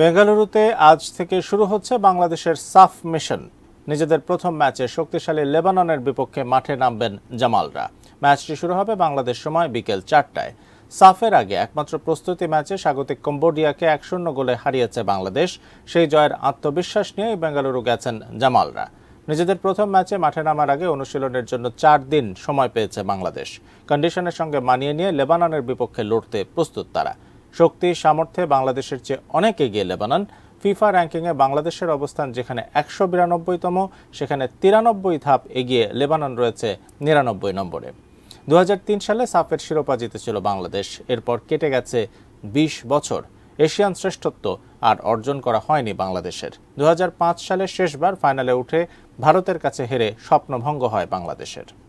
বেঙ্গালুরুতে আজ থেকে শুরু হচ্ছে বাংলাদেশের সাফ মিশন নিজেদের প্রথম ম্যাচে শক্তিশালী লেবাননের বিপক্ষে মাঠে নামবেন জামালরা ম্যাচটি শুরু হবে বাংলাদেশ সময় বিকেল চারটায় সাফের আগে একমাত্র প্রস্তুতি ম্যাচে স্বাগতিক কম্বোডিয়াকে এক শূন্য গোলে হারিয়েছে বাংলাদেশ সেই জয়ের আত্মবিশ্বাস নিয়েই বেঙ্গালুরু গেছেন জামালরা নিজেদের প্রথম ম্যাচে মাঠে নামার আগে অনুশীলনের জন্য চার দিন সময় পেয়েছে বাংলাদেশ কন্ডিশনের সঙ্গে মানিয়ে নিয়ে লেবাননের বিপক্ষে লড়তে প্রস্তুত তারা শক্তি সামর্থ্যে বাংলাদেশের চেয়ে অনেক এগিয়ে লেবানন ফিফা র্যাঙ্কিংয়ে বাংলাদেশের অবস্থান যেখানে একশো বিরানব্বইতম সেখানে তিরানব্বই ধাপ এগিয়ে লেবানন রয়েছে নিরানব্বই নম্বরে দু সালে সাফের শিরোপা জিতেছিল বাংলাদেশ এরপর কেটে গেছে ২০ বছর এশিয়ান শ্রেষ্ঠত্ব আর অর্জন করা হয়নি বাংলাদেশের দু সালে শেষবার ফাইনালে উঠে ভারতের কাছে হেরে স্বপ্নভঙ্গ হয় বাংলাদেশের